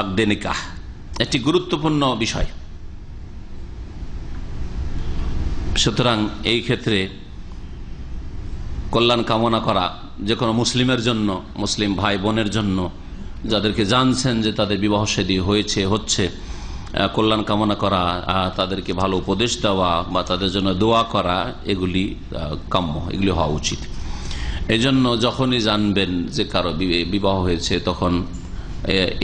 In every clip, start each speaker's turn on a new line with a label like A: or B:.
A: আকদে নিকাহ একটি গুরুত্বপূর্ণ বিষয় সুতরাং এই ক্ষেত্রে কল্যাণ কামনা করা যে কোনো মুসলিমের জন্য মুসলিম ভাই বোনের জন্য যাদেরকে জানছেন যে তাদের বিবাহ সেদি হয়েছে হচ্ছে কল্যাণ কামনা করা তাদেরকে ভালো উপদেশ দেওয়া বা তাদের জন্য দোয়া করা এগুলি কাম্য এগুলি হওয়া উচিত এজন্য যখনই জানবেন যে কারো বিবাহ হয়েছে তখন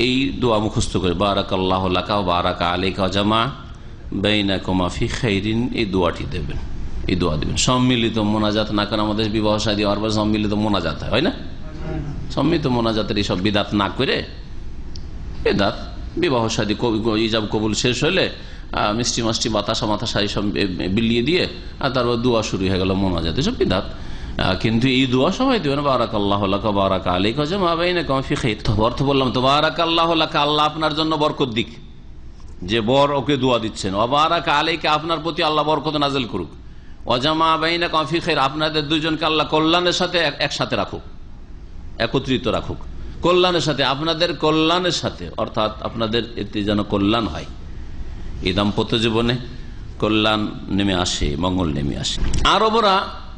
A: এই দোয়া মুখস্থ করে বারাক আল্লাহ লাকা বারাক আলিকা জামা বেইনা কমাফি খাইরিন এই দোয়াটি দেবেন এই দোয়া দেবেন সম্মিলিত মোনাজাত না করে আমাদের বিবাহ সাদী হওয়ার পর সম্মিলিত মোনাজাত হয় না সম্মিলিত মোনাজাতের এইসব বিদাত না করে বেদাত বিবাহ সাদী ইজাব কবুল শেষ হলে মিষ্টি মাস্টি বাতাসা মাথাসা এইসব বিলিয়ে দিয়ে আর তারপর দোয়া শুরু হয়ে গেল মোনাজাত এসব বিদাত কিন্তু এই দোয়া সবাই দেবেন বারাক আল্লাহ বারাক আলী অর্থ বললাম তো বারাক আল্লাহ আল্লাহ আপনার জন্য বরকত দিক যে বর ওকে দোয়া দিচ্ছেন অবারাক আলীকে আপনার প্রতি আল্লাহ বরকত নাজেল করুক অজামা বাইনা কফি খের আপনাদের দুজনকে আল্লাহ কল্যাণের সাথে একসাথে রাখুক একত্রিত রাখুক কল্যাণের সাথে আপনাদের কল্যাণের সাথে অর্থাৎ আপনাদের এতে যেন কল্যাণ হয় এই দাম্পত্য জীবনে কল্যাণ নেমে আসে মঙ্গল নেমে আসে আরবরা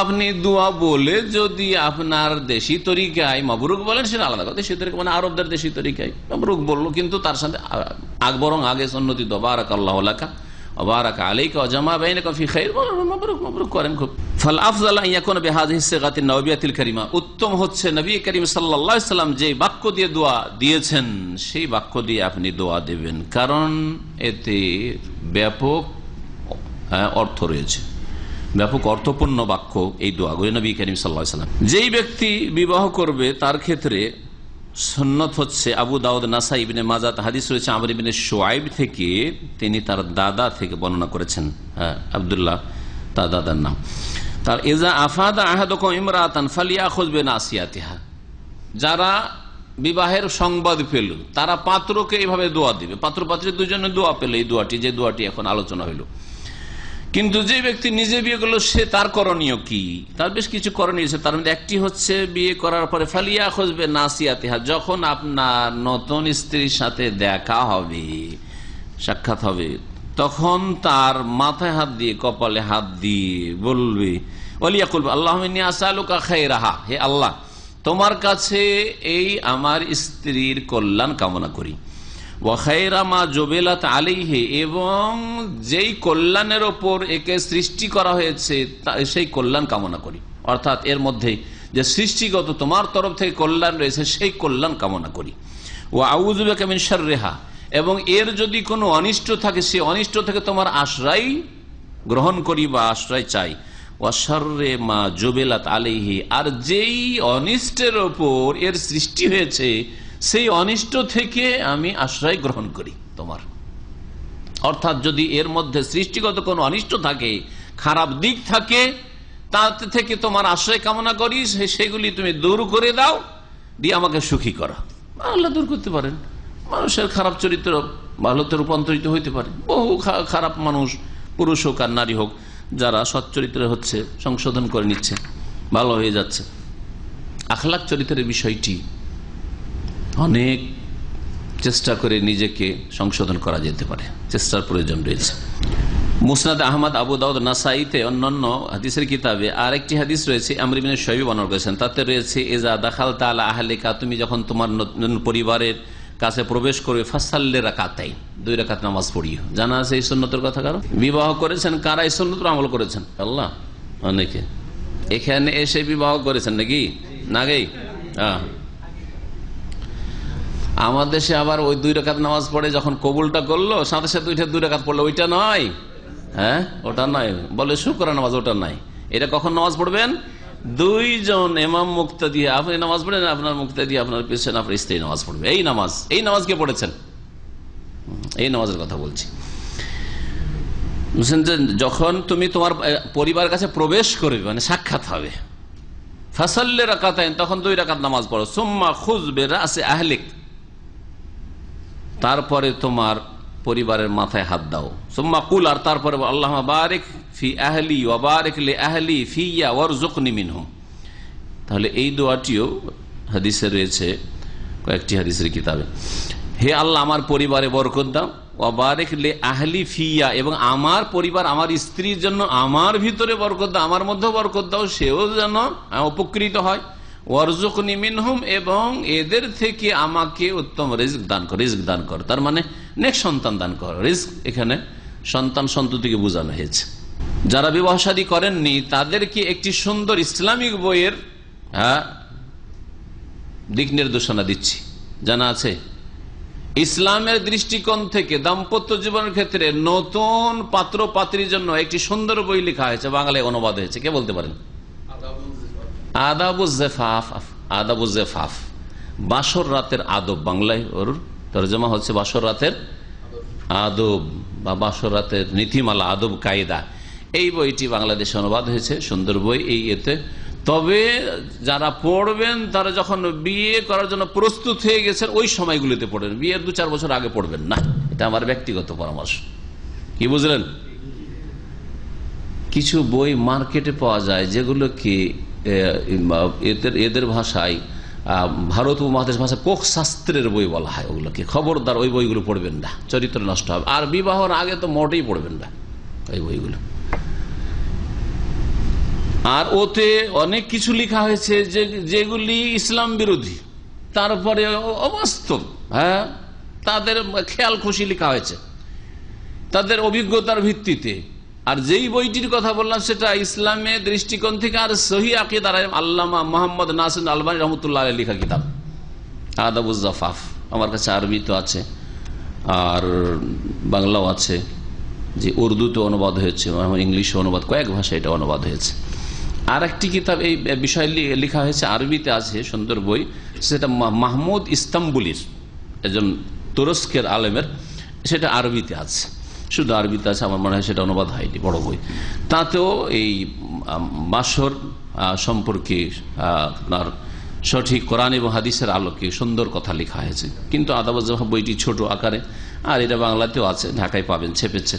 A: আপনি দোয়া বলে যদি আপনার দেশি তরিকায় মবরুক বলেন সেটা আলাদা কথা দেশি তরিকা মানে আরবদের দেশি তরিকায় মবরুক বললো কিন্তু তার সাথে আগ বরং আগে সন্ন্যতি দবারাক আল্লাহ অবারাক কফি মবরুক করেন খুব উত্তম হচ্ছে নবী সাল্লাম যে বাক্য দিয়ে দোয়া দিয়েছেন সেই বাক্য দিয়ে আপনি দোয়া দেবেন কারণ এতে ব্যাপক হ্যাঁ, অর্থ রয়েছে ব্যাপক অর্থপূর্ণ বাক্য এই দোয়া গরি নবী করিম সাল্লাম যেই ব্যক্তি বিবাহ করবে তার ক্ষেত্রে সন্নত হচ্ছে আবু দাউদ নাসা ইবিনে মাজাত হাদিস রয়েছে আমর ইবিনে সোয়াইব থেকে তিনি তার দাদা থেকে বর্ণনা করেছেন হ্যাঁ আবদুল্লাহ তার দাদার নাম তার এজা আফাদা আহাদ ইমরাতান ফালিয়া খুঁজবে না আসিয়াতিহা যারা বিবাহের সংবাদ পেল তারা পাত্রকে এইভাবে দোয়া দিবে পাত্র পাত্রের দুজনে দোয়া পেল এই দোয়াটি যে দোয়াটি এখন আলোচনা হইল কিন্তু যে ব্যক্তি নিজে বিয়ে করলো সে তার করণীয় কি তার বেশ কিছু করণীয় তার মধ্যে একটি হচ্ছে বিয়ে করার পরে ফালিয়া খুঁজবে নাসিয়া নাসিয়াতিহা যখন আপনার নতুন স্ত্রীর সাথে দেখা হবে সাক্ষাৎ হবে তখন তার মাথায় হাত দিয়ে কপালে হাত দিয়ে বলবে অলিয়া করবে আল্লাহ খাই রাহা হে আল্লাহ তোমার কাছে এই আমার স্ত্রীর কল্যাণ কামনা করি জোবেলাত এবং যেই কল্যাণের ওপর একে সৃষ্টি করা হয়েছে সেই কল্যাণ কামনা করি অর্থাৎ এর মধ্যে যে সৃষ্টিগত তোমার তরফ থেকে কল্যাণ রয়েছে সেই কল্যাণ কামনা করি ও আউজুবে কামিন রেহা এবং এর যদি কোনো অনিষ্ট থাকে সে অনিষ্ট থেকে তোমার আশ্রয় গ্রহণ করি বা আশ্রয় চাই মা জোবেলাত আর যেই অনিষ্টের ওপর এর সৃষ্টি হয়েছে সেই অনিষ্ট থেকে আমি আশ্রয় গ্রহণ করি তোমার অর্থাৎ যদি এর মধ্যে সৃষ্টিগত কোনো অনিষ্ট থাকে খারাপ দিক থাকে তাতে থেকে তোমার আশ্রয় কামনা করি সেগুলি তুমি দূর করে দাও দিয়ে আমাকে সুখী করা আল্লাহ দূর করতে পারেন মানুষের খারাপ চরিত্র ভালোতে রূপান্তরিত হইতে পারে বহু খারাপ মানুষ পুরুষ হোক আর নারী হোক যারা সচ্চরিত্রে হচ্ছে সংশোধন করে নিচ্ছে ভালো হয়ে যাচ্ছে আখলাখ চরিত্রের বিষয়টি অনেক চেষ্টা করে নিজেকে সংশোধন করা যেতে পারে চেষ্টার প্রয়োজন রয়েছে মুসনাদ আহমদ আবু দাউদ নাসাইতে অন্যান্য হাদিসের কিতাবে আরেকটি হাদিস রয়েছে আমরিবিনের শহীব অনর করেছেন তাতে রয়েছে এজা দাখাল তালা আহলেকা তুমি যখন তোমার পরিবারের কাছে প্রবেশ করবে ফাসাল্লে রাকাতাই দুই রাকাত নামাজ পড়িও জানা আছে এই সন্ন্যতের কথা কারণ বিবাহ করেছেন কারা এই সন্ন্যতর আমল করেছেন আল্লাহ অনেকে এখানে এসে বিবাহ করেছেন নাকি না গেই হ্যাঁ আমার দেশে আবার ওই দুই রেখাত নামাজ পড়ে যখন কবুলটা করলো সাথে সাথে ওইটা দুই রেখাত পড়লো ওইটা নয় হ্যাঁ ওটা নয় বলে শুক্র নামাজ ওটা নয় এটা কখন নামাজ পড়বেন দুইজন এমাম মুক্ত দিয়ে আপনি নামাজ পড়েন আপনার মুক্ত দিয়ে আপনার পেছনে আপনার স্ত্রী নামাজ পড়বে এই নামাজ এই নামাজ কে পড়েছেন এই নামাজের কথা বলছি বুঝছেন যে যখন তুমি তোমার পরিবার কাছে প্রবেশ করবে মানে সাক্ষাৎ হবে ফাসাল্লে রাকাত তখন দুই রাখাত নামাজ পড়ো সুম্মা খুঁজবে রাসে আহলিক তারপরে তোমার পরিবারের মাথায় হাত দাও সোম্মা কুল আর তারপরে আল্লাহ বারেক ফি আহলি ওবারেক লে আহলি ফিয়া ওর জোকনি মিনহ তাহলে এই দোয়াটিও হাদিসে রয়েছে কয়েকটি হাদিসের কিতাবে হে আল্লাহ আমার পরিবারে বরকত দাও ওবারেক লে আহলি ফিয়া এবং আমার পরিবার আমার স্ত্রীর জন্য আমার ভিতরে বরকত দাও আমার মধ্যে বরকত দাও সেও যেন উপকৃত হয় ওয়ারজুকনি মিনহুম এবং এদের থেকে আমাকে উত্তম রিস্ক দান কর রিস্ক দান কর তার মানে নেক্সট সন্তান দান কর রিস্ক এখানে সন্তান সন্ততিকে বোঝানো হয়েছে যারা বিবাহ সাদী করেননি তাদেরকে একটি সুন্দর ইসলামিক বইয়ের হ্যাঁ দিক নির্দেশনা দিচ্ছি জানা আছে ইসলামের দৃষ্টিকোণ থেকে দাম্পত্য জীবনের ক্ষেত্রে নতুন পাত্র পাত্রীর জন্য একটি সুন্দর বই লেখা হয়েছে বাংলায় অনুবাদ হয়েছে কে বলতে পারেন আদাবুজেফাফ আদাবুজেফাফ বাসর রাতের আদব বাংলায় ওর তরজমা হচ্ছে বাসর রাতের আদব বা বাসর রাতের নীতিমালা আদব কায়দা এই বইটি বাংলাদেশে অনুবাদ হয়েছে সুন্দর বই এই এতে তবে যারা পড়বেন তারা যখন বিয়ে করার জন্য প্রস্তুত হয়ে গেছেন ওই সময়গুলিতে পড়বেন বিয়ের দু চার বছর আগে পড়বেন না এটা আমার ব্যক্তিগত পরামর্শ কি বুঝলেন কিছু বই মার্কেটে পাওয়া যায় যেগুলো কি এদের এদের ভাষায় ভারত উপমহাদেশ ভাষা কোক শাস্ত্রের বই বলা হয় ওগুলোকে খবরদার ওই বইগুলো পড়বেন না চরিত্র নষ্ট হবে আর বিবাহর আগে তো মোটেই পড়বেন না ওই বইগুলো আর ওতে অনেক কিছু লেখা হয়েছে যে যেগুলি ইসলাম বিরোধী তারপরে অবাস্তব হ্যাঁ তাদের খেয়াল খুশি লেখা হয়েছে তাদের অভিজ্ঞতার ভিত্তিতে আর যেই বইটির কথা বললাম সেটা ইসলামের দৃষ্টিকোণ থেকে আর সহি আকিদার আল্লামা মোহাম্মদ নাসিন আলবানী রহমতুল্লাহ আলী লেখা কিতাব আদাবুজাফাফ আমার কাছে আরবি তো আছে আর বাংলাও আছে যে উর্দুতে অনুবাদ হয়েছে ইংলিশে অনুবাদ কয়েক ভাষায় এটা অনুবাদ হয়েছে আর একটি কিতাব এই বিষয়ে লেখা হয়েছে আরবিতে আছে সুন্দর বই সেটা মাহমুদ ইস্তাম্বুলির একজন তুরস্কের আলেমের সেটা আরবিতে আছে শুধু আরবিতে আছে আমার মনে হয় সেটা অনুবাদ হয়নি বড় বই তাতেও এই বাসর সম্পর্কে আপনার সঠিক কোরআন এবং হাদিসের আলোকে সুন্দর কথা লেখা হয়েছে কিন্তু আদাবাজ বইটি ছোট আকারে আর এটা বাংলাতেও আছে ঢাকায় পাবেন ছেপেছে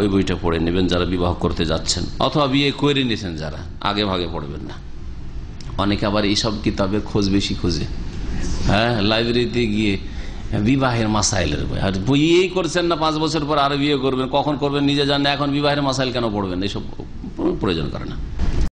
A: ওই বইটা পড়ে নেবেন যারা বিবাহ করতে যাচ্ছেন অথবা বিয়ে করে নিয়েছেন যারা আগে ভাগে পড়বেন না অনেকে আবার এইসব কিতাবে খোঁজ বেশি খোঁজে হ্যাঁ লাইব্রেরিতে গিয়ে বিবাহের মাসাইলের বই আর বইয়েই করছেন না পাঁচ বছর পর আর বিয়ে করবেন কখন করবেন নিজে জানেন এখন বিবাহের মাসাইল কেন পড়বেন এইসব প্রয়োজন করে না